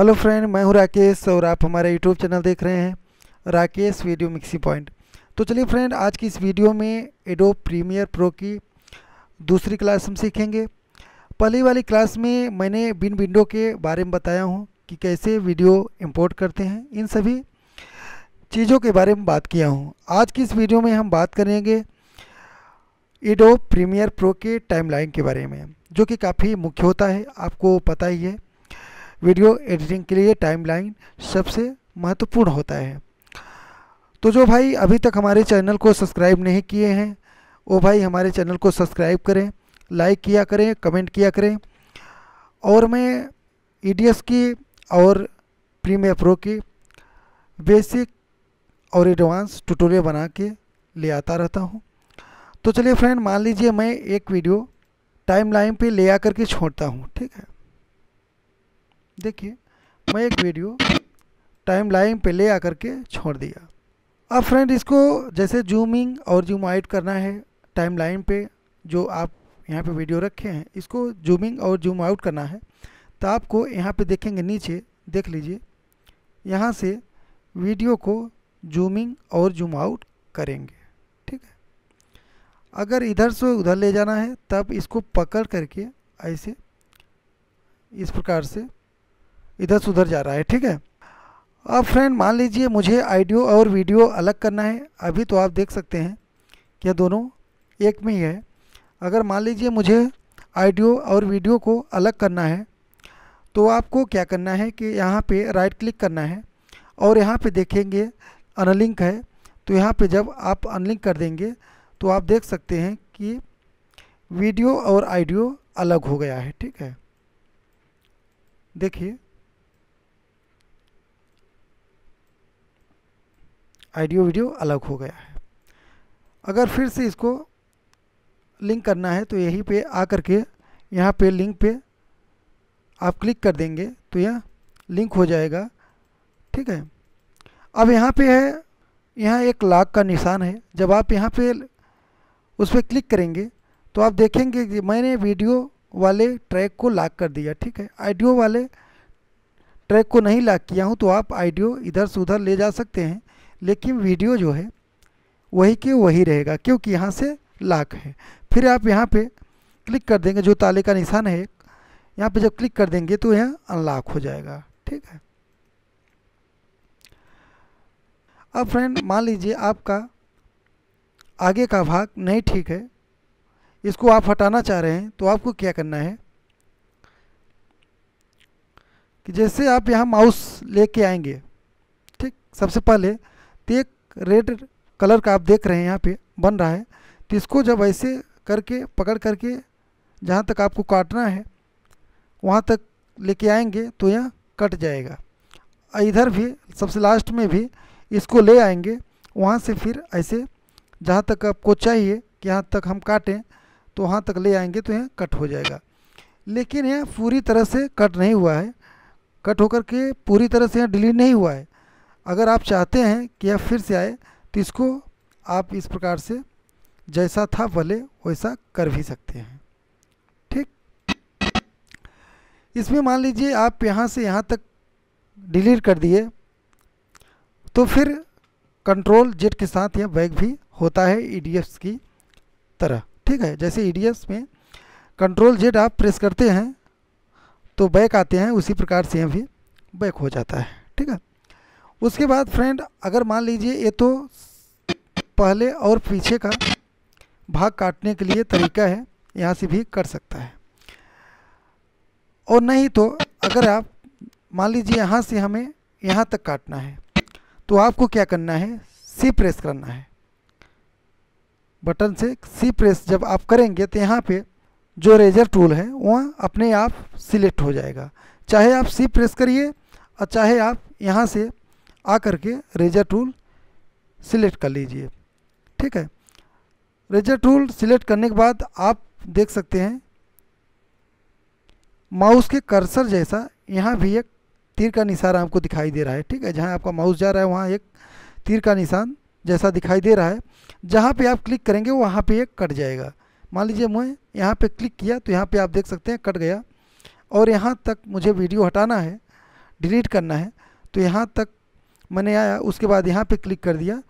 hello friend मैं हूं राकेश और आप हमारा यूट्यूब चैनल देख रहे हैं राकेश वीडियो मिक्सी पॉइंट तो चलिए फ्रेंड आज की इस वीडियो में एडो प्रीमियर प्रो की दूसरी क्लास हम सीखेंगे पहली वाली क्लास में मैंने बिन विंडो के बारे में बताया हूं कि कैसे वीडियो इंपोर्ट करते हैं इन सभी चीज़ों के बारे में बात किया हूँ आज की इस वीडियो में हम बात करेंगे एडो प्रीमियर प्रो के टाइमलाइन के बारे में जो कि काफ़ी मुख्य होता है आपको पता ही है वीडियो एडिटिंग के लिए टाइमलाइन सबसे महत्वपूर्ण होता है तो जो भाई अभी तक हमारे चैनल को सब्सक्राइब नहीं किए हैं वो भाई हमारे चैनल को सब्सक्राइब करें लाइक किया करें कमेंट किया करें और मैं ई e की और प्रीमियर प्रो की बेसिक और एडवांस ट्यूटोरियल बना के ले आता रहता हूँ तो चलिए फ्रेंड मान लीजिए मैं एक वीडियो टाइम लाइन पे ले आकर के छोड़ता हूँ ठीक है देखिए मैं एक वीडियो टाइम लाइन पर ले आकर के छोड़ दिया अब फ्रेंड इसको जैसे जूमिंग और जूम आउट करना है टाइम लाइन पर जो आप यहाँ पे वीडियो रखे हैं इसको जूमिंग और जूम आउट करना है तो आपको यहाँ पे देखेंगे नीचे देख लीजिए यहाँ से वीडियो को जूमिंग और जूम आउट करेंगे ठीक है अगर इधर से उधर ले जाना है तब इसको पकड़ करके ऐसे इस प्रकार से इधर से उधर जा रहा है ठीक है अब फ्रेंड मान लीजिए मुझे आइडियो और वीडियो अलग करना है अभी तो आप देख सकते हैं कि दोनों एक में ही है अगर मान लीजिए मुझे आइडियो और वीडियो को अलग करना है तो आपको क्या करना है कि यहाँ पे राइट क्लिक करना है और यहाँ पे देखेंगे अनलिंक है तो यहाँ पे जब आप अनलिंक कर देंगे तो आप देख सकते हैं कि वीडियो और आइडियो अलग हो गया है ठीक है देखिए आइडियो वीडियो अलग हो गया है अगर फिर से इसको लिंक करना है तो यहीं पे आ करके यहाँ पे लिंक पे आप क्लिक कर देंगे तो यह लिंक हो जाएगा ठीक है अब यहाँ पे है यहाँ एक लाख का निशान है जब आप यहाँ पे उस पर क्लिक करेंगे तो आप देखेंगे कि मैंने वीडियो वाले ट्रैक को लाक कर दिया ठीक है आइडियो वाले ट्रैक को नहीं लाक किया हूँ तो आप आइडियो इधर से उधर ले जा सकते हैं लेकिन वीडियो जो है वही के वही रहेगा क्योंकि यहाँ से लाख है फिर आप यहाँ पे क्लिक कर देंगे जो ताले का निशान है यहाँ पे जब क्लिक कर देंगे तो यह अनलॉक हो जाएगा ठीक है अब फ्रेंड मान लीजिए आपका आगे का भाग नहीं ठीक है इसको आप हटाना चाह रहे हैं तो आपको क्या करना है कि जैसे आप यहाँ माउस लेके आएंगे ठीक सबसे पहले प्रत्येक रेड कलर का आप देख रहे हैं यहाँ पे बन रहा है तो इसको जब ऐसे करके पकड़ करके जहाँ तक आपको काटना है वहाँ तक लेके आएंगे तो यह कट जाएगा इधर भी सबसे लास्ट में भी इसको ले आएंगे वहाँ से फिर ऐसे जहाँ तक आपको चाहिए कि यहाँ तक हम काटें तो वहाँ तक ले आएंगे तो यह कट हो जाएगा लेकिन यह पूरी तरह से कट नहीं हुआ है कट होकर के पूरी तरह से यह डिलीट नहीं हुआ है अगर आप चाहते हैं कि यह फिर से आए तो इसको आप इस प्रकार से जैसा था भले वैसा कर भी सकते हैं ठीक इसमें मान लीजिए आप यहाँ से यहाँ तक डिलीट कर दिए तो फिर कंट्रोल जेड के साथ यह बैग भी होता है ई e की तरह ठीक है जैसे ई e में कंट्रोल जेड आप प्रेस करते हैं तो बैक आते हैं उसी प्रकार से यह भी बैक हो जाता है ठीक है उसके बाद फ्रेंड अगर मान लीजिए ये तो पहले और पीछे का भाग काटने के लिए तरीका है यहाँ से भी कर सकता है और नहीं तो अगर आप मान लीजिए यहाँ से हमें यहाँ तक काटना है तो आपको क्या करना है सी प्रेस करना है बटन से सी प्रेस जब आप करेंगे तो यहाँ पे जो रेजर टूल है वह अपने आप सिलेक्ट हो जाएगा चाहे आप सी प्रेस करिए और चाहे आप यहाँ से आ करके रेजर टूल सिलेक्ट कर लीजिए ठीक है रेजर टूल सिलेक्ट करने के बाद आप देख सकते हैं माउस के कर्सर जैसा यहाँ भी एक तीर का निशान आपको दिखाई दे रहा है ठीक है जहाँ आपका माउस जा रहा है वहाँ एक तीर का निशान जैसा दिखाई दे रहा है जहाँ पे आप क्लिक करेंगे वहाँ पे एक कट जाएगा मान लीजिए मैं यहाँ पे क्लिक किया तो यहाँ पे आप देख सकते हैं कट गया और यहाँ तक मुझे वीडियो हटाना है डिलीट करना है तो यहाँ तक मैंने आया उसके बाद यहाँ पे क्लिक कर दिया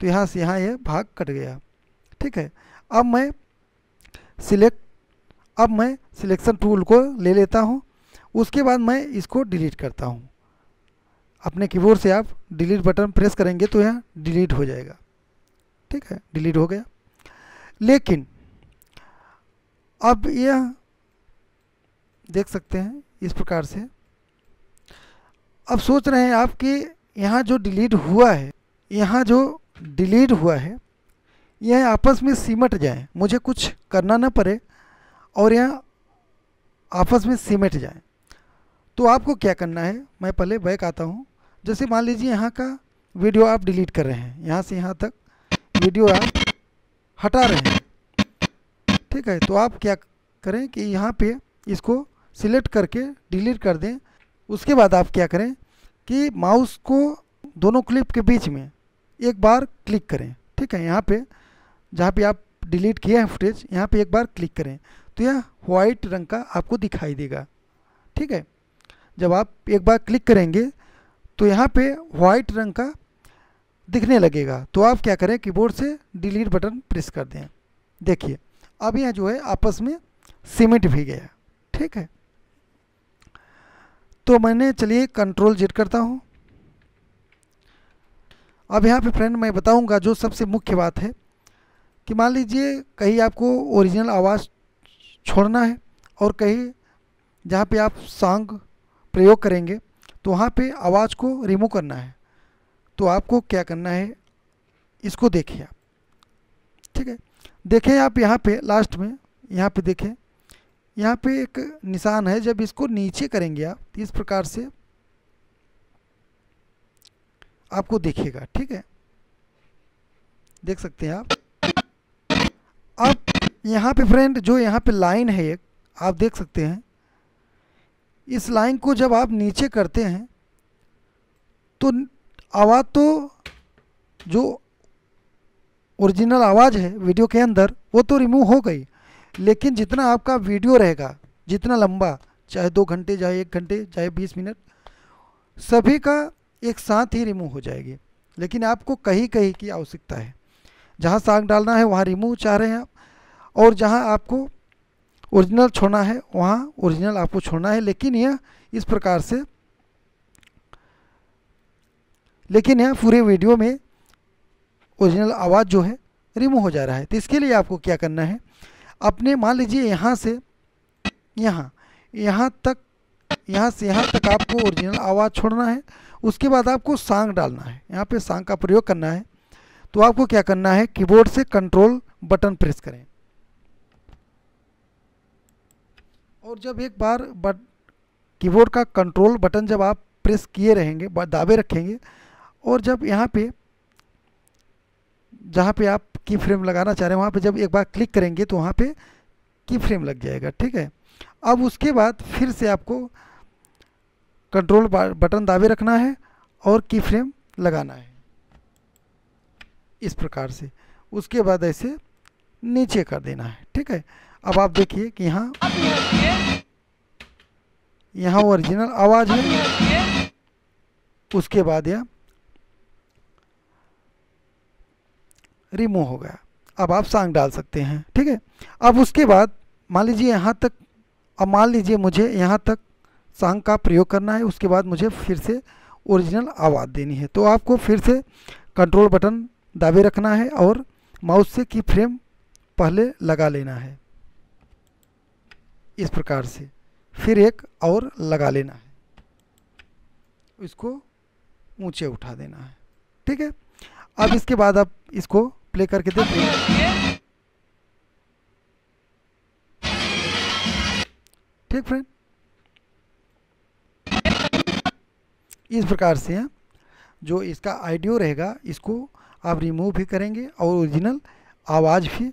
तो यहाँ से यहाँ ये यह भाग कट गया ठीक है अब मैं सिलेक्ट अब मैं सिलेक्शन टूल को ले लेता हूँ उसके बाद मैं इसको डिलीट करता हूँ अपने कीबोर्ड से आप डिलीट बटन प्रेस करेंगे तो यहाँ डिलीट हो जाएगा ठीक है डिलीट हो गया लेकिन अब यह देख सकते हैं इस प्रकार से अब सोच रहे हैं आप कि यहाँ जो डिलीट हुआ है यहाँ जो डिलीट हुआ है यह आपस में सिमट जाए मुझे कुछ करना ना पड़े और यह आपस में सिमट जाए तो आपको क्या करना है मैं पहले बैक आता हूँ जैसे मान लीजिए यहाँ का वीडियो आप डिलीट कर रहे हैं यहाँ से यहाँ तक वीडियो आप हटा रहे हैं ठीक है तो आप क्या करें कि यहाँ पे इसको सिलेक्ट करके डिलीट कर दें उसके बाद आप क्या करें कि माउस को दोनों क्लिप के बीच में एक बार क्लिक करें ठीक है यहाँ पे जहाँ पे आप डिलीट किया है फुटेज यहाँ पे एक बार क्लिक करें तो यह वाइट रंग का आपको दिखाई देगा ठीक है जब आप एक बार क्लिक करेंगे तो यहाँ पे वाइट रंग का दिखने लगेगा तो आप क्या करें कीबोर्ड से डिलीट बटन प्रेस कर दें देखिए अब यह जो है आपस में सीमेंट भी गया ठीक है तो मैंने चलिए कंट्रोल जेड करता हूँ अब यहाँ पे फ्रेंड मैं बताऊँगा जो सबसे मुख्य बात है कि मान लीजिए कहीं आपको ओरिजिनल आवाज़ छोड़ना है और कहीं जहाँ पे आप सॉन्ग प्रयोग करेंगे तो वहाँ पे आवाज़ को रिमूव करना है तो आपको क्या करना है इसको देखिए आप ठीक है देखें आप यहाँ पे लास्ट में यहाँ पे देखें यहाँ पे एक निशान है जब इसको नीचे करेंगे आप तो इस प्रकार से आपको देखेगा ठीक है देख सकते हैं आप अब यहाँ पे फ्रेंड जो यहाँ पे लाइन है एक आप देख सकते हैं इस लाइन को जब आप नीचे करते हैं तो आवाज़ तो जो ओरिजिनल आवाज़ है वीडियो के अंदर वो तो रिमूव हो गई लेकिन जितना आपका वीडियो रहेगा जितना लंबा चाहे दो घंटे चाहे एक घंटे चाहे बीस मिनट सभी का एक साथ ही रिमूव हो जाएगी लेकिन आपको कहीं कहीं की आवश्यकता है जहाँ साग डालना है वहाँ रिमूव चाह रहे हैं आप और जहाँ आपको ओरिजिनल छोड़ना है वहाँ ओरिजिनल आपको छोड़ना है लेकिन यह इस प्रकार से लेकिन यह पूरे वीडियो में ओरिजिनल आवाज़ जो है रिमूव हो जा रहा है तो इसके लिए आपको क्या करना है अपने मान लीजिए यहाँ से यहाँ यहाँ तक यहाँ से यहाँ तक आपको ओरिजिनल आवाज़ छोड़ना है उसके बाद आपको सांग डालना है यहाँ पे सांग का प्रयोग करना है तो आपको क्या करना है कीबोर्ड से कंट्रोल बटन प्रेस करें और जब एक बार बट कीबोर्ड का कंट्रोल बटन जब आप प्रेस किए रहेंगे दाबे रखेंगे और जब यहाँ पे जहाँ पे आप की फ्रेम लगाना चाह रहे हैं वहाँ पे जब एक बार क्लिक करेंगे तो वहाँ पे की फ्रेम लग जाएगा ठीक है अब उसके बाद फिर से आपको कंट्रोल बटन दाबे रखना है और की फ्रेम लगाना है इस प्रकार से उसके बाद ऐसे नीचे कर देना है ठीक है अब आप देखिए कि यहाँ यहाँ ओरिजिनल आवाज़ है उसके बाद यह रिमूव हो गया अब आप सांग डाल सकते हैं ठीक है अब उसके बाद मान लीजिए यहाँ तक अब मान लीजिए मुझे यहाँ तक सांग का प्रयोग करना है उसके बाद मुझे फिर से ओरिजिनल आवाज़ देनी है तो आपको फिर से कंट्रोल बटन दाबे रखना है और माउस से की फ्रेम पहले लगा लेना है इस प्रकार से फिर एक और लगा लेना है इसको ऊंचे उठा देना है ठीक है अब इसके बाद आप इसको प्ले करके देखिए ठीक फ्रेंड इस प्रकार से हाँ, जो इसका आइडियो रहेगा इसको आप रिमूव भी करेंगे और ओरिजिनल आवाज़ भी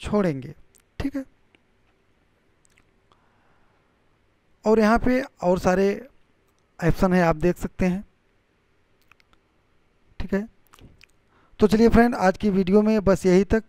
छोड़ेंगे ठीक है और यहाँ पे और सारे ऑप्शन है आप देख सकते हैं तो चलिए फ्रेंड आज की वीडियो में बस यही तक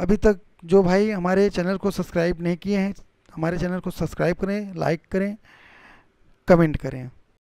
अभी तक जो भाई हमारे चैनल को सब्सक्राइब नहीं किए हैं हमारे चैनल को सब्सक्राइब करें लाइक करें कमेंट करें